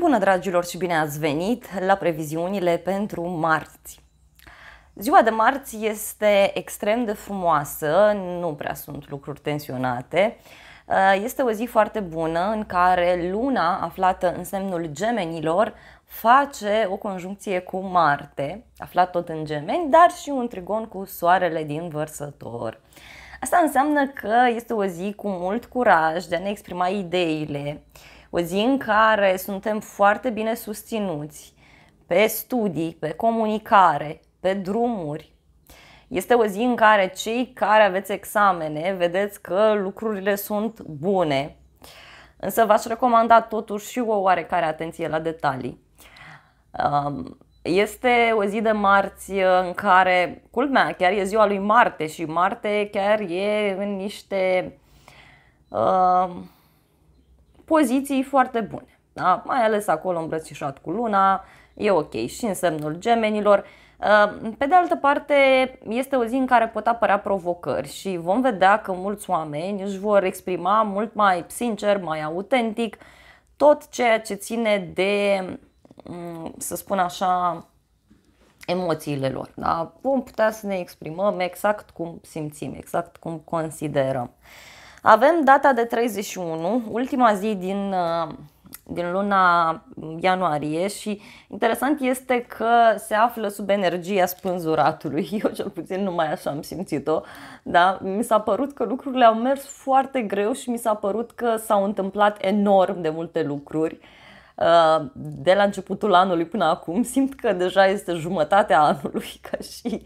Bună dragilor și bine ați venit la previziunile pentru marți. Ziua de marți este extrem de frumoasă, nu prea sunt lucruri tensionate. Uh, este o zi foarte bună în care luna aflată în semnul gemenilor face o conjuncție cu Marte, aflat tot în gemeni, dar și un trigon cu soarele din vărsător. Asta înseamnă că este o zi cu mult curaj de a ne exprima ideile, o zi în care suntem foarte bine susținuți pe studii, pe comunicare, pe drumuri. Este o zi în care cei care aveți examene vedeți că lucrurile sunt bune, însă v-aș recomanda totuși și o oarecare atenție la detalii. Um, este o zi de marți uh, în care, culmea, chiar e ziua lui Marte și Marte chiar e în niște uh, poziții foarte bune. Da? Mai ales acolo îmbrățișat cu luna, e ok și în semnul gemenilor. Ă, pe de altă parte, este o zi în care pot apărea provocări și vom vedea că mulți oameni își vor exprima mult mai sincer, mai autentic tot ceea ce ține de, să spun așa, emoțiile lor. Da? Vom putea să ne exprimăm exact cum simțim, exact cum considerăm. Uh, avem data de 31, ultima zi din, uh, din luna ianuarie și interesant este că se află sub energia spânzuratului. Eu cel puțin numai așa am simțit-o, da? Mi s-a părut că lucrurile au mers foarte greu și mi s-a părut că s-au întâmplat enorm de multe lucruri uh, de la începutul anului până acum, simt că deja este jumătatea anului ca și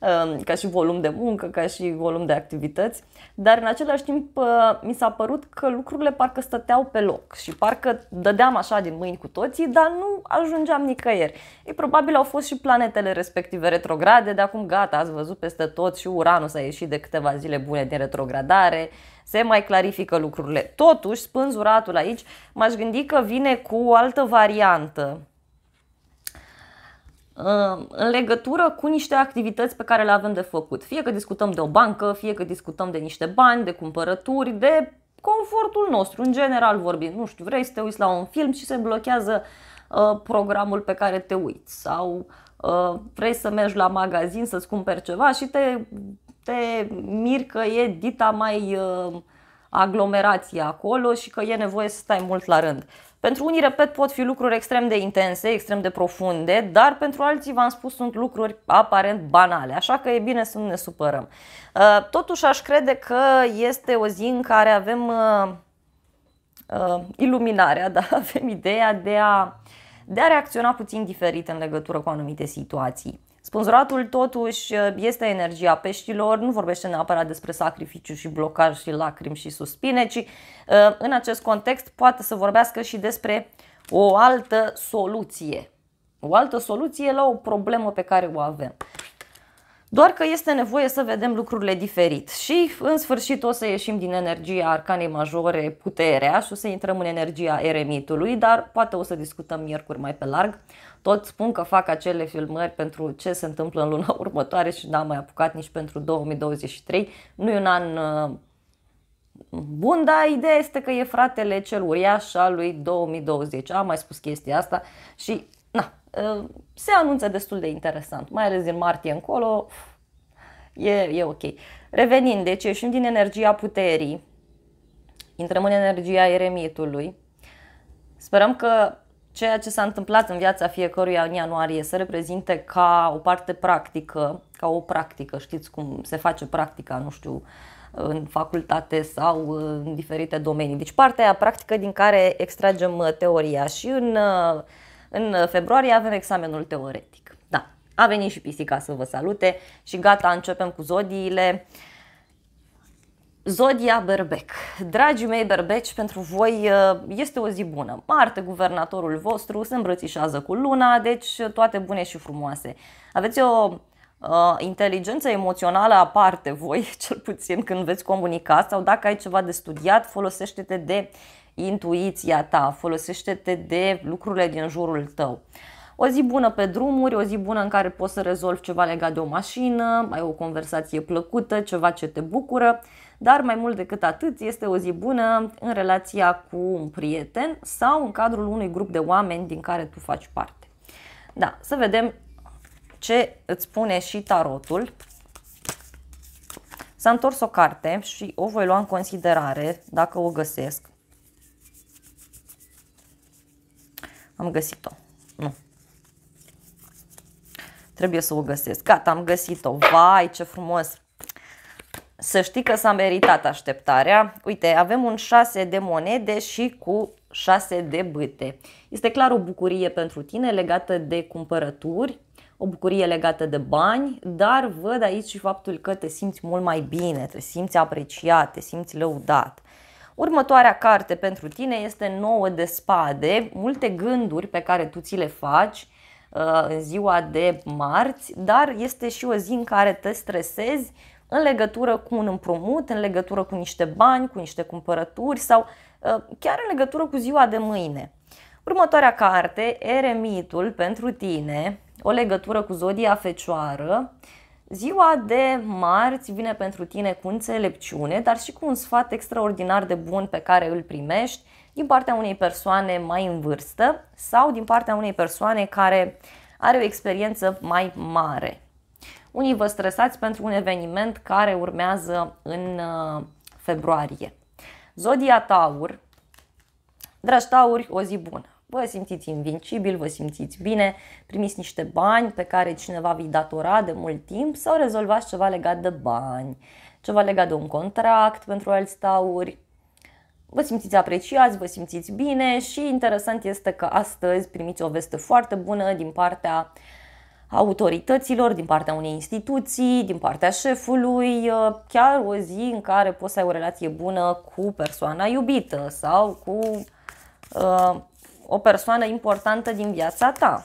Um, ca și volum de muncă, ca și volum de activități, dar în același timp uh, mi s-a părut că lucrurile parcă stăteau pe loc și parcă dădeam așa din mâini cu toții, dar nu ajungeam nicăieri. Ei, probabil au fost și planetele respective retrograde, de acum gata, ați văzut peste tot și Uranus a ieșit de câteva zile bune din retrogradare, se mai clarifică lucrurile. Totuși, spânzuratul aici, m-aș gândi că vine cu o altă variantă în legătură cu niște activități pe care le avem de făcut. Fie că discutăm de o bancă, fie că discutăm de niște bani, de cumpărături, de confortul nostru, în general vorbind. Nu știu, vrei să te uiți la un film și se blochează uh, programul pe care te uiți sau uh, vrei să mergi la magazin să-ți cumperi ceva și te, te mir că e dita mai uh, aglomerație acolo și că e nevoie să stai mult la rând. Pentru unii, repet, pot fi lucruri extrem de intense, extrem de profunde, dar pentru alții, v-am spus, sunt lucruri aparent banale, așa că e bine să nu ne supărăm. Uh, totuși, aș crede că este o zi în care avem uh, uh, iluminarea, da? avem ideea de a, de a reacționa puțin diferit în legătură cu anumite situații. Sponsoratul totuși este energia peștilor, nu vorbește neapărat despre sacrificiu și blocaj și lacrimi și suspine, ci uh, în acest context poate să vorbească și despre o altă soluție. O altă soluție la o problemă pe care o avem doar că este nevoie să vedem lucrurile diferit și în sfârșit o să ieșim din energia arcanei majore, puterea și o să intrăm în energia eremitului, dar poate o să discutăm miercuri mai pe larg. Tot spun că fac acele filmări pentru ce se întâmplă în luna următoare și n-am mai apucat nici pentru 2023. Nu e un an uh, Bun, dar ideea este că e fratele cel uriaș al lui 2020. Am mai spus chestia asta și Ă, se anunță destul de interesant, mai ales din martie încolo, e, e ok. Revenind, deci ieșim din energia puterii, intrăm în energia eremitului, sperăm că ceea ce s-a întâmplat în viața fiecăruia în ianuarie să reprezinte ca o parte practică, ca o practică, știți cum se face practica, nu știu, în facultate sau în diferite domenii. Deci partea aia practică din care extragem ă, teoria și în ă, în uh, februarie avem examenul teoretic. Da, a venit și pisica să vă salute și gata, începem cu zodiile. Zodia Berbec. Dragii mei berbeci, pentru voi uh, este o zi bună. Marte, guvernatorul vostru, se îmbrățișează cu luna, deci uh, toate bune și frumoase. Aveți o uh, inteligență emoțională aparte voi, cel puțin când veți comunica sau dacă ai ceva de studiat, folosește-te de intuiția ta, folosește-te de lucrurile din jurul tău. O zi bună pe drumuri, o zi bună în care poți să rezolvi ceva legat de o mașină, ai o conversație plăcută, ceva ce te bucură, dar mai mult decât atât este o zi bună în relația cu un prieten sau în cadrul unui grup de oameni din care tu faci parte. Da, să vedem ce îți spune și tarotul. S-a întors o carte și o voi lua în considerare dacă o găsesc. Am găsit-o. Nu. Trebuie să o găsesc. Gata, am găsit-o. Vai, ce frumos! Să știi că s-a meritat așteptarea. Uite, avem un 6 de monede și cu 6 de bâte. Este clar o bucurie pentru tine legată de cumpărături, o bucurie legată de bani, dar văd aici și faptul că te simți mult mai bine, te simți apreciat, te simți lăudat. Următoarea carte pentru tine este nouă de spade, multe gânduri pe care tu ți le faci uh, în ziua de marți, dar este și o zi în care te stresezi în legătură cu un împrumut, în legătură cu niște bani, cu niște cumpărături sau uh, chiar în legătură cu ziua de mâine. Următoarea carte, Eremitul pentru tine, o legătură cu zodia fecioară, Ziua de marți vine pentru tine cu înțelepciune, dar și cu un sfat extraordinar de bun pe care îl primești din partea unei persoane mai în vârstă sau din partea unei persoane care are o experiență mai mare. Unii vă stresați pentru un eveniment care urmează în uh, februarie. Zodia Taur, dragi Tauri, o zi bună! vă simțiți invincibil, vă simțiți bine, primiți niște bani pe care cineva vi-i datora de mult timp sau rezolvați ceva legat de bani, ceva legat de un contract pentru alți tauri. Vă simțiți apreciați, vă simțiți bine și interesant este că astăzi primiți o veste foarte bună din partea autorităților, din partea unei instituții, din partea șefului, chiar o zi în care poți să ai o relație bună cu persoana iubită sau cu uh, o persoană importantă din viața ta.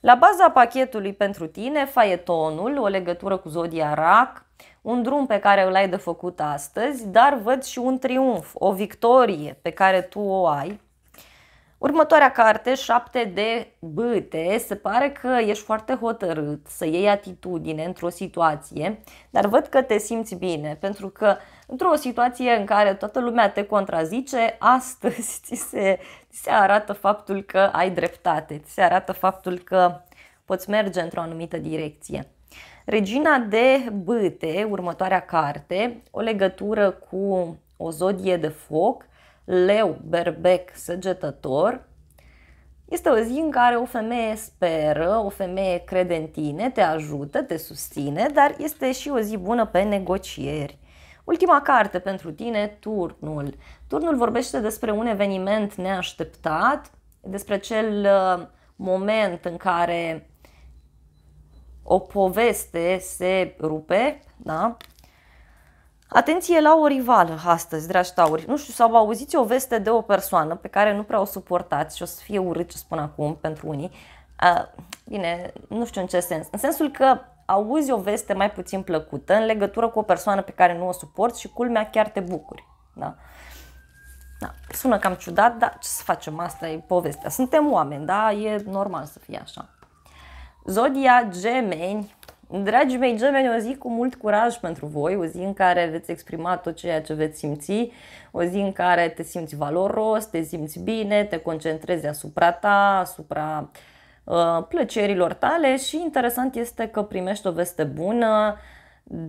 La baza pachetului pentru tine, faietonul, o legătură cu zodia rac, un drum pe care îl ai de făcut astăzi, dar văd și un triumf, o victorie pe care tu o ai. Următoarea carte, 7 de bâte, se pare că ești foarte hotărât să iei atitudine într-o situație, dar văd că te simți bine, pentru că uh, într-o situație în care toată lumea te contrazice, astăzi ți se, ți se arată faptul că ai dreptate, ți se arată faptul că poți merge într-o anumită direcție. Regina de Bâte, următoarea carte, o legătură cu o zodie de foc, leu, berbec, săgetător, este o zi în care o femeie speră, o femeie crede în tine, te ajută, te susține, dar este și o zi bună pe negocieri. Ultima carte pentru tine, Turnul. Turnul vorbește despre un eveniment neașteptat, despre cel uh, moment în care o poveste se rupe, da? Atenție la o rivală astăzi, dragi tauri. Nu știu, sau auziți o veste de o persoană pe care nu prea o suportați și o să fie urât ce spun acum pentru unii. Uh, bine, nu știu în ce sens. În sensul că auzi o veste mai puțin plăcută în legătură cu o persoană pe care nu o suporți și culmea chiar te bucuri. Da? Da, sună cam ciudat, dar ce să facem? Asta e povestea. Suntem oameni, da? E normal să fie așa. Zodia Gemeni. Dragii mei gemeni, o zi cu mult curaj pentru voi, o zi în care veți exprima tot ceea ce veți simți, o zi în care te simți valoros, te simți bine, te concentrezi asupra ta, asupra uh, Uh, plăcerilor tale și interesant este că primești o veste bună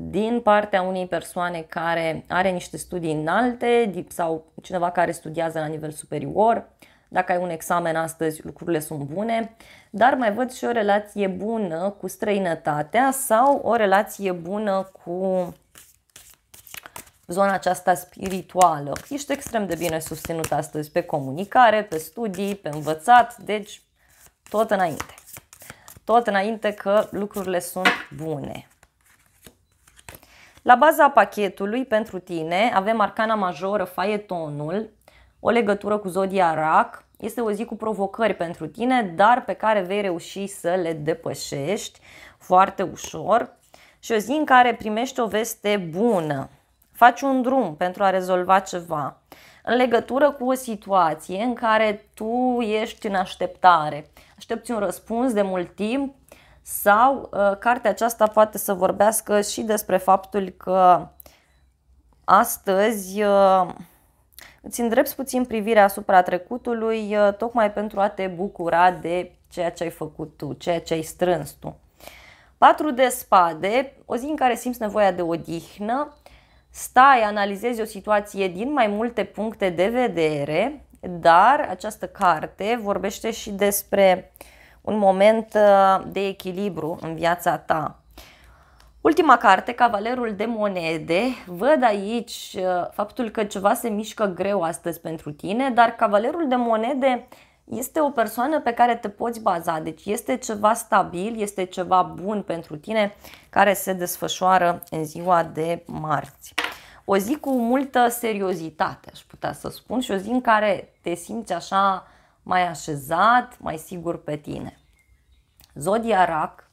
din partea unei persoane care are niște studii înalte sau cineva care studiază la nivel superior. Dacă ai un examen astăzi, lucrurile sunt bune, dar mai văd și o relație bună cu străinătatea sau o relație bună cu zona aceasta spirituală. Ești extrem de bine susținut astăzi pe comunicare, pe studii, pe învățat, deci tot înainte. Tot înainte că lucrurile sunt bune. La baza pachetului pentru tine avem arcana majoră, faietonul, o legătură cu zodia rac. Este o zi cu provocări pentru tine, dar pe care vei reuși să le depășești foarte ușor. Și o zi în care primești o veste bună. Faci un drum pentru a rezolva ceva în legătură cu o situație în care tu ești în așteptare, aștepți un răspuns de mult timp sau uh, cartea aceasta poate să vorbească și despre faptul că astăzi uh, îți îndrepți puțin privirea asupra trecutului uh, tocmai pentru a te bucura de ceea ce ai făcut tu, ceea ce ai strâns tu. Patru de spade, o zi în care simți nevoia de odihnă, stai, analizezi o situație din mai multe puncte de vedere, dar această carte vorbește și despre un moment uh, de echilibru în viața ta. Ultima carte, Cavalerul de monede, văd aici uh, faptul că ceva se mișcă greu astăzi pentru tine, dar Cavalerul de monede este o persoană pe care te poți baza, deci este ceva stabil, este ceva bun pentru tine care se desfășoară în ziua de marți. O zi cu multă seriozitate, aș putea să spun, și o zi în care te simți așa mai așezat, mai sigur pe tine. Zodia Rac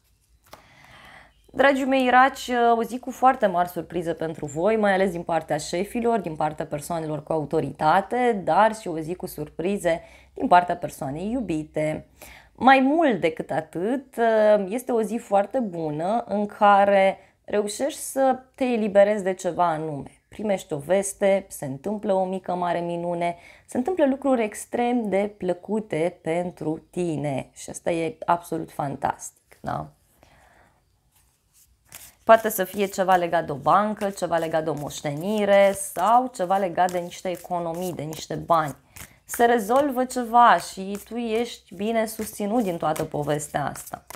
Dragii mei Iraci, uh, o zi cu foarte mari surprize pentru voi, mai ales din partea șefilor, din partea persoanelor cu autoritate, dar și o zi cu surprize din partea persoanei iubite. Mai mult decât atât, uh, este o zi foarte bună în care reușești să te eliberezi de ceva anume. Primești o veste, se întâmplă o mică mare minune, se întâmplă lucruri extrem de plăcute pentru tine și asta e absolut fantastic. Da? Poate să fie ceva legat de o bancă, ceva legat de o moștenire sau ceva legat de niște economii, de niște bani. Se rezolvă ceva și tu ești bine susținut din toată povestea asta.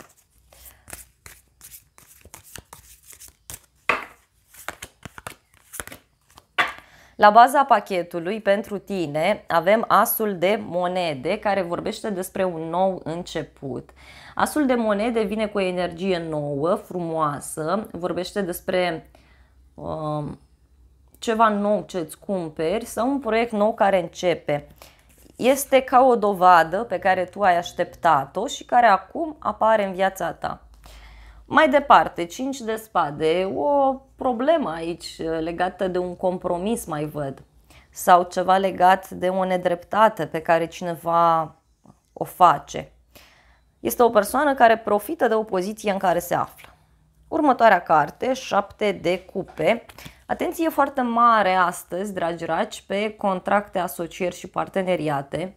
La baza pachetului pentru tine avem asul de monede care vorbește despre un nou început. Uh, Asul de monede vine cu o energie nouă, frumoasă, vorbește despre uh, ceva nou ce îți cumperi sau un proiect nou care începe. Este ca o dovadă pe care tu ai așteptat-o și care acum apare în viața ta. Mai departe, 5 de spade, o problemă aici uh, legată de un compromis, mai văd, sau ceva legat de o nedreptate pe care cineva o face. Este o persoană care profită de o poziție în care se află. Următoarea carte, 7 de cupe. Atenție foarte mare astăzi, dragi raci, pe contracte, asocieri și parteneriate.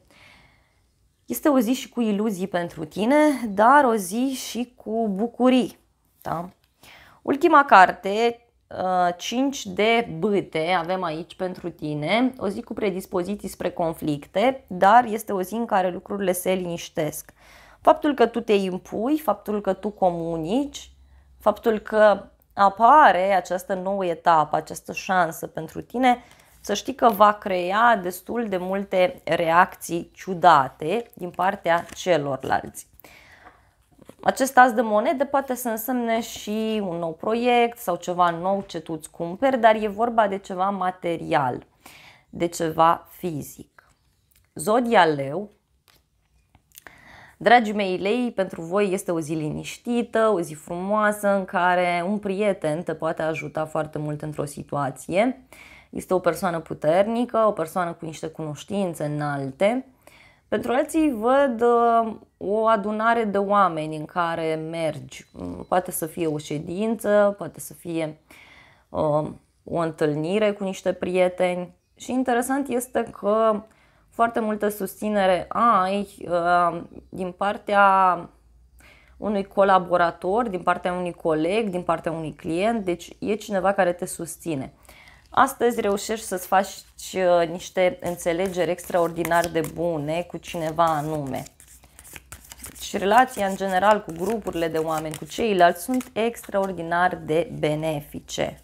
Este o zi și cu iluzii pentru tine, dar o zi și cu bucurii. Da? Ultima carte, 5 uh, de bâte avem aici pentru tine, o zi cu predispoziții spre conflicte, dar este o zi în care lucrurile se liniștesc. Faptul că tu te impui, faptul că tu comunici, faptul că apare această nouă etapă, această șansă pentru tine, să știi că va crea destul de multe reacții ciudate din partea celorlalți. Acest as de monede poate să însemne și un nou proiect sau ceva nou ce tu îți cumperi, dar e vorba de ceva material, de ceva fizic. Zodia leu Dragii mei lei, pentru voi este o zi liniștită, o zi frumoasă în care un prieten te poate ajuta foarte mult într-o situație. Este o persoană puternică, o persoană cu niște cunoștințe înalte. Pentru alții văd uh, o adunare de oameni în care mergi. Mm, poate să fie o ședință, poate să fie uh, o întâlnire cu niște prieteni. Și interesant este că foarte multă susținere ai din partea unui colaborator, din partea unui coleg, din partea unui client, deci e cineva care te susține. Astăzi reușești să-ți faci uh, niște înțelegeri extraordinar de bune cu cineva anume. Și deci relația în general cu grupurile de oameni, cu ceilalți, sunt extraordinar de benefice.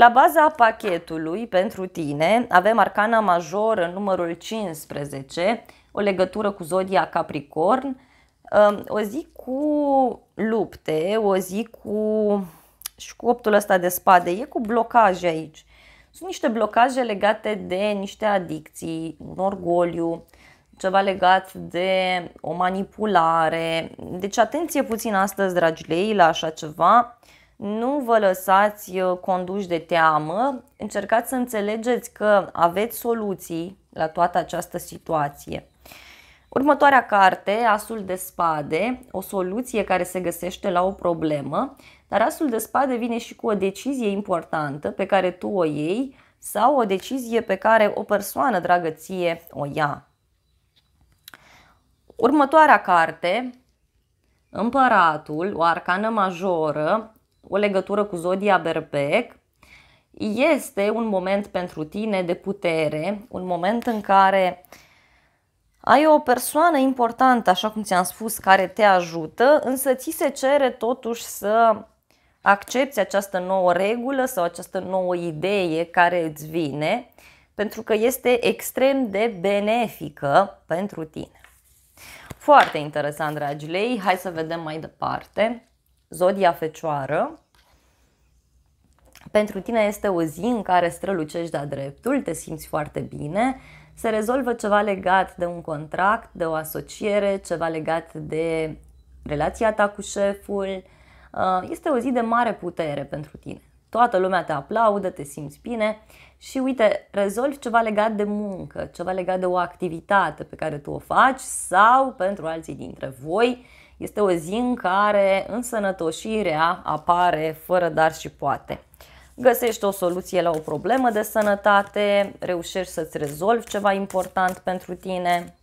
La baza pachetului pentru tine avem arcana majoră numărul 15, o legătură cu zodia Capricorn, um, o zi cu lupte, o zi cu și cu optul ăsta de spade, e cu blocaje aici. Sunt niște blocaje legate de niște adicții, un orgoliu, ceva legat de o manipulare. Deci atenție puțin astăzi, dragilei, la așa ceva nu vă lăsați uh, conduși de teamă, încercați să înțelegeți că aveți soluții la toată această situație. Următoarea carte, Asul de spade, o soluție care se găsește la o problemă, dar Asul de spade vine și cu o decizie importantă pe care tu o iei sau o decizie pe care o persoană dragă ție o ia. Următoarea carte, Împăratul, o arcană majoră, o legătură cu zodia berbec, este un moment pentru tine de putere, un moment în care ai o persoană importantă, așa cum ți-am spus, care te ajută, însă ți se cere totuși să accepti această nouă regulă sau această nouă idee care îți vine, pentru că este extrem de benefică pentru tine. Foarte interesant, dragilei. Hai să vedem mai departe. Zodia Fecioară, pentru tine este o zi în care strălucești de-a dreptul, te simți foarte bine, se rezolvă ceva legat de un contract, de o asociere, ceva legat de relația ta cu șeful. Uh, este o zi de mare putere pentru tine. Toată lumea te aplaudă, te simți bine și uite, rezolvi ceva legat de muncă, ceva legat de o activitate pe care tu o faci sau pentru alții dintre voi este o zi în care însănătoșirea apare fără dar și poate. Găsești o soluție la o problemă de sănătate, reușești să-ți rezolvi ceva important pentru tine.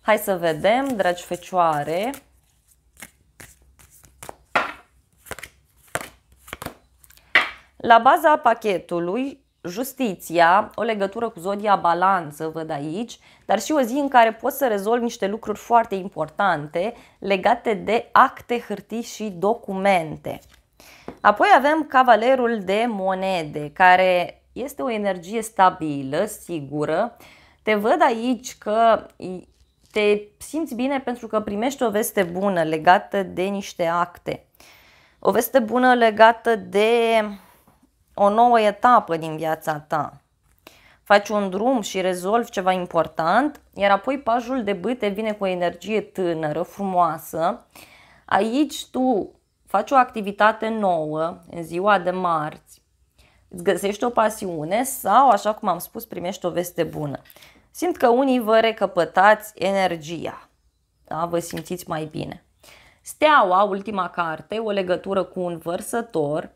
Hai să vedem, dragi fecioare, La baza pachetului justiția, o legătură cu zodia balanță, văd aici, dar și o zi în care poți să rezolvi niște lucruri foarte importante legate de acte, hârtii și documente. Apoi avem cavalerul de monede, care este o energie stabilă, sigură. Te văd aici că te simți bine pentru că primești o veste bună legată de niște acte. O veste bună legată de o nouă etapă din viața ta. Faci un drum și rezolvi ceva important, iar apoi pajul de bâte vine cu o energie tânără, frumoasă. Aici tu faci o activitate nouă în ziua de marți, îți găsești o pasiune sau, așa cum am spus, primești o veste bună. Simt că unii vă recăpătați energia, da? vă simțiți mai bine. Steaua, ultima carte, o legătură cu un vărsător,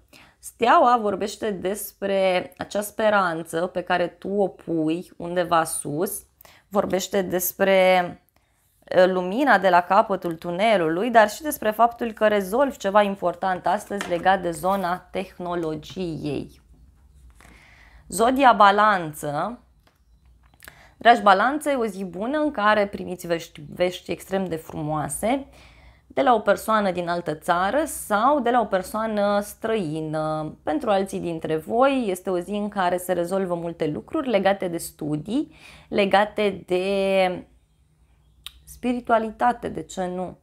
Steaua vorbește despre acea speranță pe care tu o pui undeva sus, vorbește despre lumina de la capătul tunelului, dar și despre faptul că rezolvi ceva important astăzi legat de zona tehnologiei. Zodia Balanță Dragi balanțe, o zi bună în care primiți vești, vești extrem de frumoase de la o persoană din altă țară sau de la o persoană străină. Pentru alții dintre voi este o zi în care se rezolvă multe lucruri legate de studii, legate de spiritualitate, de ce nu?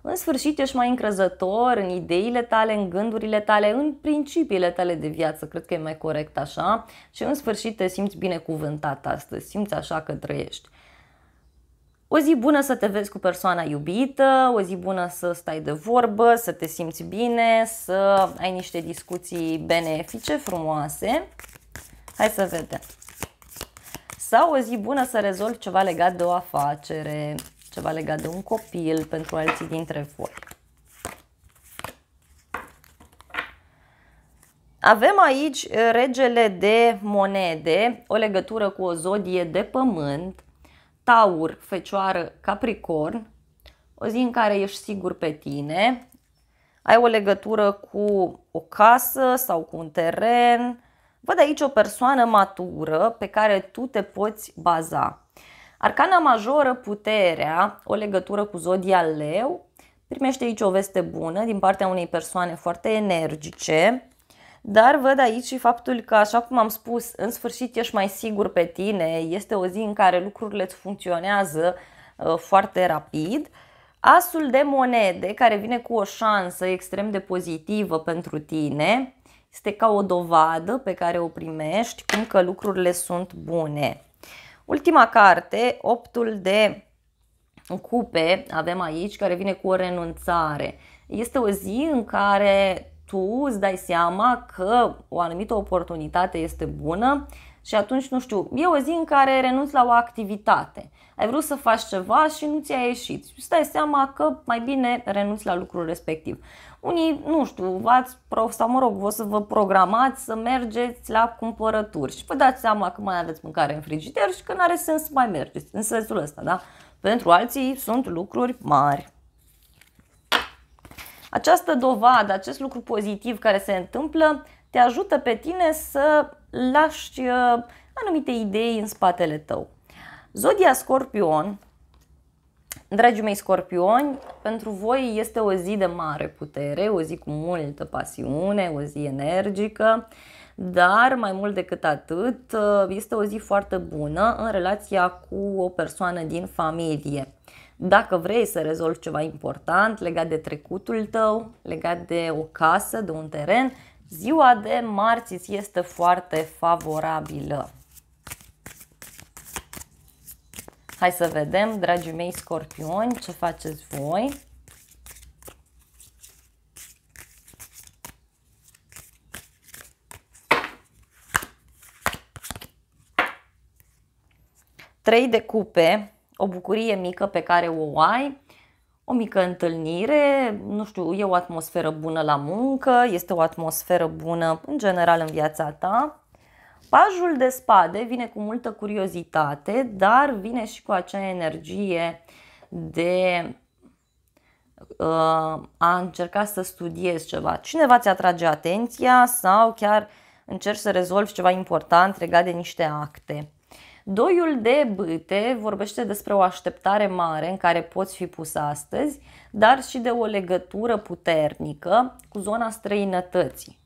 În sfârșit, ești mai încrezător în ideile tale, în gândurile tale, în principiile tale de viață, cred că e mai corect așa, și în sfârșit te simți binecuvântat astăzi, simți așa că trăiești. O zi bună să te vezi cu persoana iubită, o zi bună să stai de vorbă, să te simți bine, să ai niște discuții benefice, frumoase. Hai să vedem. Sau o zi bună să rezolvi ceva legat de o afacere, ceva legat de un copil pentru alții dintre voi. Avem aici eh, regele de monede, o legătură cu o zodie de pământ, Taur, Fecioară, Capricorn, o zi în care ești sigur pe tine, ai o legătură cu o casă sau cu un teren. Văd aici o persoană matură pe care tu te poți baza. Arcana majoră, puterea, o legătură cu zodia leu, primește aici o veste bună din partea unei persoane foarte energice, dar văd aici și faptul că, așa cum am spus, în sfârșit ești mai sigur pe tine, este o zi în care lucrurile îți funcționează uh, foarte rapid. Asul de monede, care vine cu o șansă extrem de pozitivă pentru tine, este ca o dovadă pe care o primești cum că lucrurile sunt bune. Ultima carte, optul de cupe, avem aici, care vine cu o renunțare. Este o zi în care tu îți dai seama că o anumită oportunitate este bună și atunci, nu știu, e o zi în care renunți la o activitate. Ai vrut să faci ceva și nu ți-a ieșit. Și îți dai seama că mai bine renunți la lucrul respectiv. Unii, nu știu, ați, sau mă rog, vă să vă programați să mergeți la cumpărături și vă dați seama că mai aveți mâncare în frigider și că nu are sens să mai mergeți, în sensul ăsta, da? Pentru alții sunt lucruri mari. Această dovadă, acest lucru pozitiv care se întâmplă, te ajută pe tine să lași uh, anumite idei în spatele tău. Zodia Scorpion, dragii mei scorpioni, pentru voi este o zi de mare putere, o zi cu multă pasiune, o zi energică, dar mai mult decât atât uh, este o zi foarte bună în relația cu o persoană din familie. Dacă vrei să rezolvi ceva important legat de trecutul tău, legat de o casă, de un teren, ziua de marți îți este foarte favorabilă. Hai să vedem, dragii mei scorpioni, ce faceți voi. Trei de cupe, o bucurie mică pe care o ai, o mică întâlnire, nu știu, e o atmosferă bună la muncă, este o atmosferă bună în general în viața ta. Pajul de spade vine cu multă curiozitate, dar vine și cu acea energie de uh, a încerca să studiezi ceva. Cineva ți atrage atenția sau chiar încerci să rezolvi ceva important legat de niște acte. Doiul de bâte vorbește despre o așteptare mare în care poți fi pus astăzi, dar și de o legătură puternică cu zona străinătății.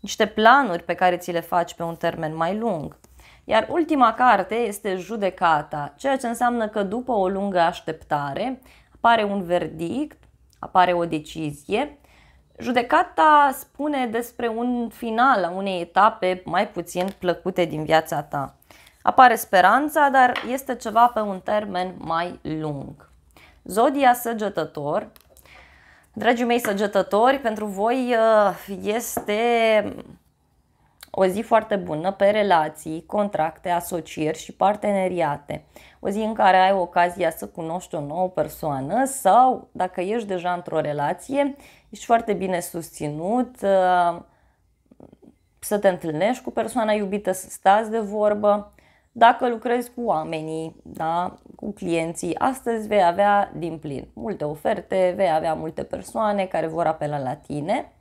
Niște planuri pe care ți le faci pe un termen mai lung. Iar ultima carte este judecata, ceea ce înseamnă că după o lungă așteptare apare un verdict, apare o decizie. Judecata spune despre un final a unei etape mai puțin plăcute din viața ta. Apare speranța, dar este ceva pe un termen mai lung. Zodia săgetător. Dragii mei săgetători, pentru voi uh, este o zi foarte bună pe relații, contracte, asocieri și parteneriate. O zi în care ai ocazia să cunoști o nouă persoană sau, dacă ești deja într-o relație, ești foarte bine susținut, uh, să te întâlnești cu persoana iubită, să stați de vorbă, dacă lucrezi cu oamenii, da, cu clienții, astăzi vei avea din plin multe oferte, vei avea multe persoane care vor apela la tine,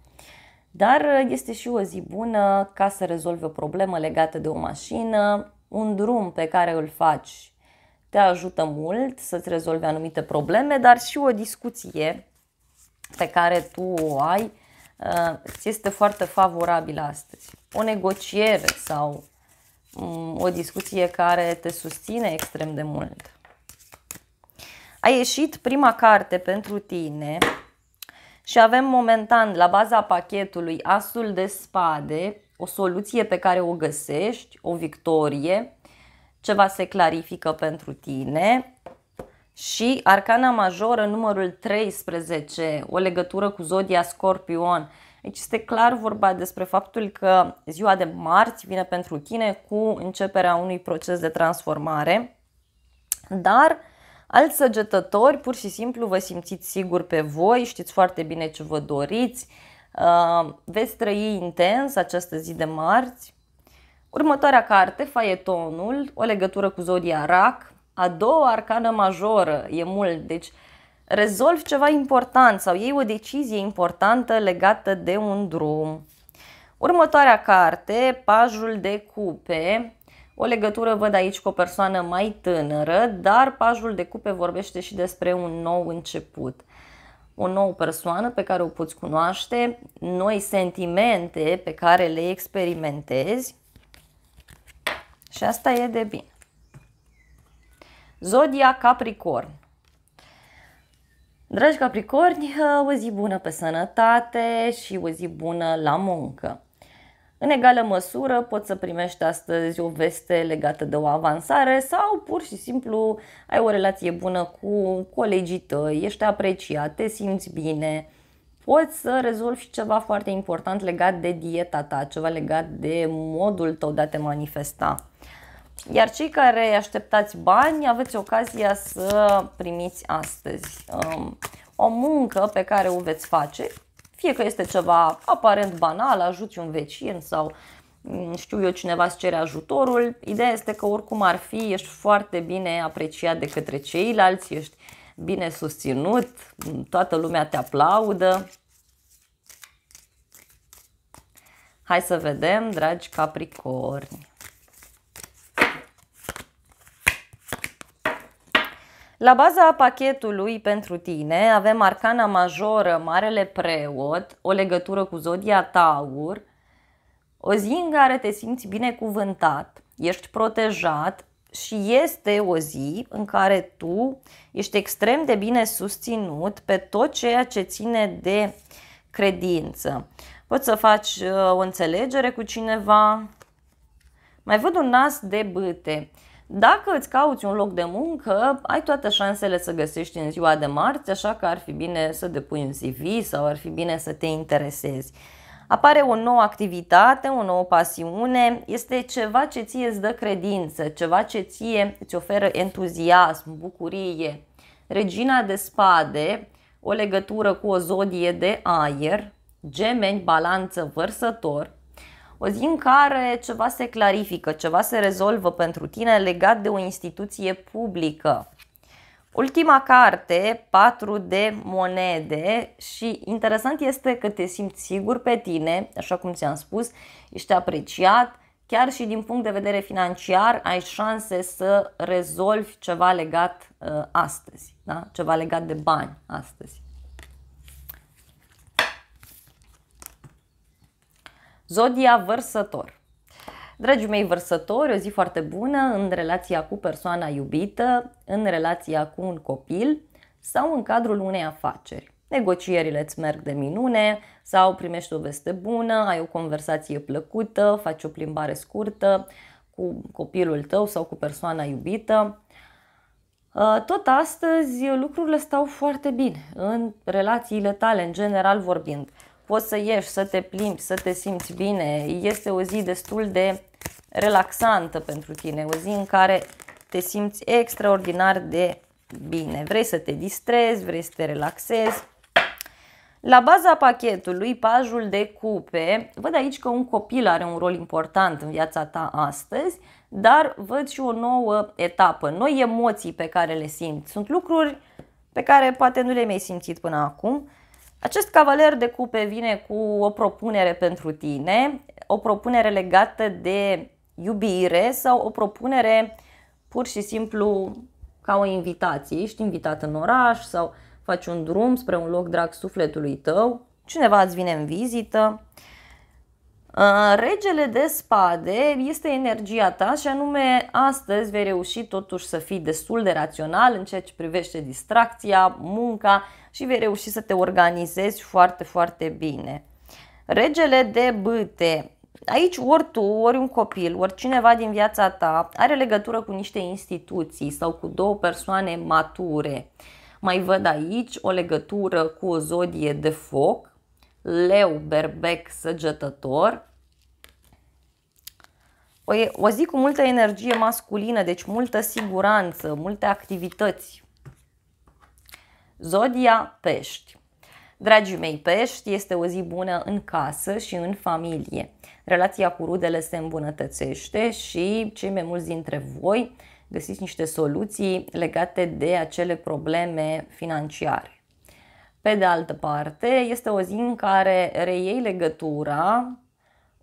dar este și o zi bună ca să rezolvi o problemă legată de o mașină, un drum pe care îl faci te ajută mult să-ți rezolvi anumite probleme, dar și o discuție pe care tu o ai uh, ți este foarte favorabilă astăzi. O negociere sau Mm, o discuție care te susține extrem de mult. A ieșit prima carte pentru tine și avem momentan la baza pachetului asul de spade, o soluție pe care o găsești, o victorie, ceva se clarifică pentru tine și arcana majoră numărul 13, o legătură cu zodia scorpion, Aici este clar vorba despre faptul că ziua de marți vine pentru tine cu începerea unui proces de transformare, dar alți săgetători pur și simplu vă simțiți sigur pe voi, știți foarte bine ce vă doriți, uh, veți trăi intens această zi de marți. Următoarea carte, Faietonul, o legătură cu zodia Rac, a doua arcană majoră, e mult, deci uh, rezolvi ceva important sau iei o decizie importantă legată de un drum. Următoarea carte, pajul de cupe, o legătură văd aici cu o persoană mai tânără, dar pajul de cupe vorbește și despre un nou început. O nouă persoană pe care o poți cunoaște, noi sentimente pe care le experimentezi și asta e de bine. Zodia Capricorn Dragi Capricorni, o zi bună pe sănătate și o zi bună la muncă. În egală măsură poți să primești astăzi o veste legată de o avansare sau pur și simplu ai o relație bună cu colegii tăi, ești apreciat, te simți bine, poți să rezolvi ceva foarte important legat de dieta ta, ceva legat de modul tău de a te manifesta. Iar cei care așteptați bani, aveți ocazia să primiți astăzi um, o muncă pe care o veți face, fie că este ceva aparent banal, ajuți un vecin sau mm, știu eu, cineva îți cere ajutorul. Ideea este că oricum ar fi, ești foarte bine apreciat de către ceilalți, ești bine susținut, mm, toată lumea te aplaudă. Hai să vedem, dragi capricorni. La baza pachetului pentru tine avem arcana majoră, Marele Preot, o legătură cu zodia Taur, o zi în care te simți binecuvântat, ești protejat și este o zi în care tu ești extrem de bine susținut pe tot ceea ce ține de credință. Poți să faci uh, o înțelegere cu cineva. Mai văd un nas de bâte. Dacă îți cauți un loc de muncă, ai toate șansele să găsești în ziua de marți, așa că ar fi bine să depui un CV sau ar fi bine să te interesezi. Apare o nouă activitate, o nouă pasiune, este ceva ce ție îți dă credință, ceva ce ție îți oferă entuziasm, bucurie. Regina de spade, o legătură cu o zodie de aer, gemeni, balanță, vărsător, o zi în care ceva se clarifică, ceva se rezolvă pentru tine legat de o instituție publică. Ultima carte, 4 de monede și interesant este că te simți sigur pe tine, așa cum ți-am spus, ești apreciat, chiar și din punct de vedere financiar ai șanse să rezolvi ceva legat uh, astăzi, da? ceva legat de bani astăzi. Zodia vărsător. Dragii mei vărsători, o zi foarte bună în relația cu persoana iubită, în relația cu un copil sau în cadrul unei afaceri. Negocierile îți merg de minune sau primești o veste bună, ai o conversație plăcută, faci o plimbare scurtă cu copilul tău sau cu persoana iubită. Uh, tot astăzi lucrurile stau foarte bine în relațiile tale, în general vorbind poți să ieși, să te plimbi, să te simți bine. Este o zi destul de relaxantă pentru tine, o zi în care te simți extraordinar de bine. Vrei să te distrezi, vrei să te relaxezi. La baza pachetului, pajul de cupe, văd aici că un copil are un rol important în viața ta astăzi, dar văd și o nouă etapă, noi emoții pe care le simți. Sunt lucruri pe care poate nu le-ai mai simțit până acum, acest cavaler de cupe vine cu o propunere pentru tine, o propunere legată de iubire sau o propunere pur și simplu ca o invitație. Ești invitat în oraș sau faci un drum spre un loc drag sufletului tău, cineva îți vine în vizită. Regele de spade este energia ta și anume astăzi vei reuși totuși să fii destul de rațional în ceea ce privește distracția, munca, și vei reuși să te organizezi foarte, foarte bine. Regele de bâte. Aici ori tu, ori un copil, ori cineva din viața ta are legătură cu niște instituții sau cu două persoane mature. Mai văd aici o legătură cu o zodie de foc, leu, berbec, săgetător. O, o zi cu multă energie masculină, deci multă siguranță, multe activități, Zodia Pești Dragii mei, Pești este o zi bună în casă și în familie. Relația cu rudele se îmbunătățește și cei mai mulți dintre voi găsiți niște soluții legate de acele probleme financiare. Pe de altă parte, este o zi în care reiei legătura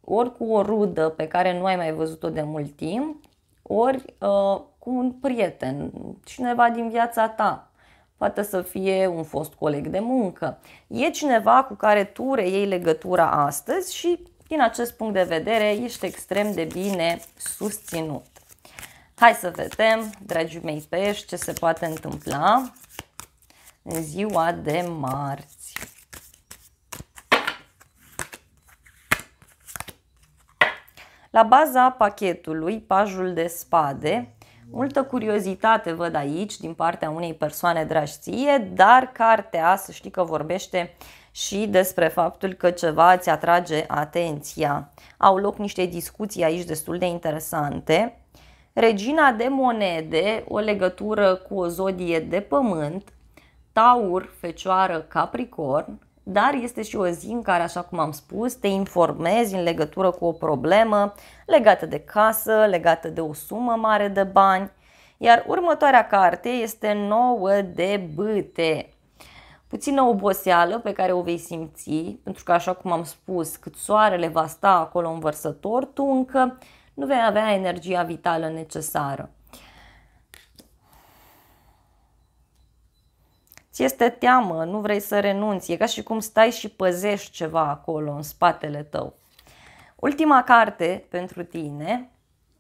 ori cu o rudă pe care nu ai mai văzut-o de mult timp, ori uh, cu un prieten, cineva din viața ta, poate să fie un fost coleg de muncă. E cineva cu care tu reiei legătura astăzi și din acest punct de vedere ești extrem de bine susținut. Hai să vedem, dragii mei pești, ce se poate întâmpla în ziua de marți. La baza pachetului, pajul de spade, Multă curiozitate văd aici din partea unei persoane dragi dar cartea să știi că vorbește și despre faptul că ceva îți atrage atenția. Au loc niște discuții aici destul de interesante. Regina de monede, o legătură cu o zodie de pământ, Taur, Fecioară, Capricorn, dar este și o zi în care, așa cum am spus, te informezi în legătură cu o problemă legată de casă, legată de o sumă mare de bani. Iar următoarea carte este nouă de bâte. Puțină oboseală pe care o vei simți, pentru că așa cum am spus, cât soarele va sta acolo învărsător, tu încă nu vei avea energia vitală necesară. ți este teamă, nu vrei să renunți, e ca și cum stai și păzești ceva acolo în spatele tău. Ultima carte pentru tine,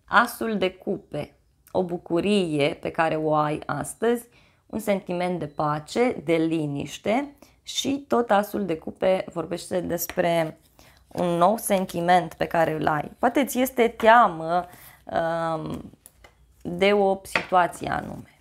Asul de cupe, o bucurie pe care o ai astăzi, un sentiment de pace, de liniște și tot Asul de cupe vorbește despre un nou sentiment pe care îl ai. Poate ți este teamă um, de o situație anume.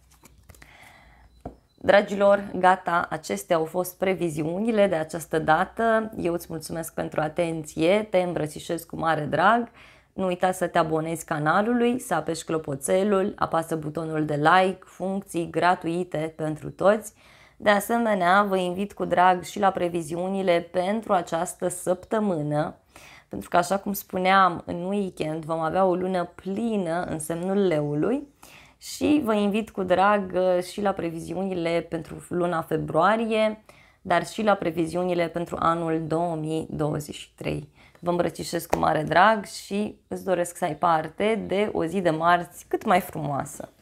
Dragilor, gata, acestea au fost previziunile de această dată. Eu îți mulțumesc pentru atenție, te îmbrățișez cu mare drag. Nu uita să te abonezi canalului, să apeși clopoțelul, apasă butonul de like, funcții gratuite pentru toți. De asemenea, vă invit cu drag și la previziunile pentru această săptămână, pentru că, așa cum spuneam, în weekend vom avea o lună plină în semnul leului și vă invit cu drag uh, și la previziunile pentru luna februarie, dar și la previziunile pentru anul 2023. Vă îmbrățișez cu mare drag și îți doresc să ai parte de o zi de marți cât mai frumoasă.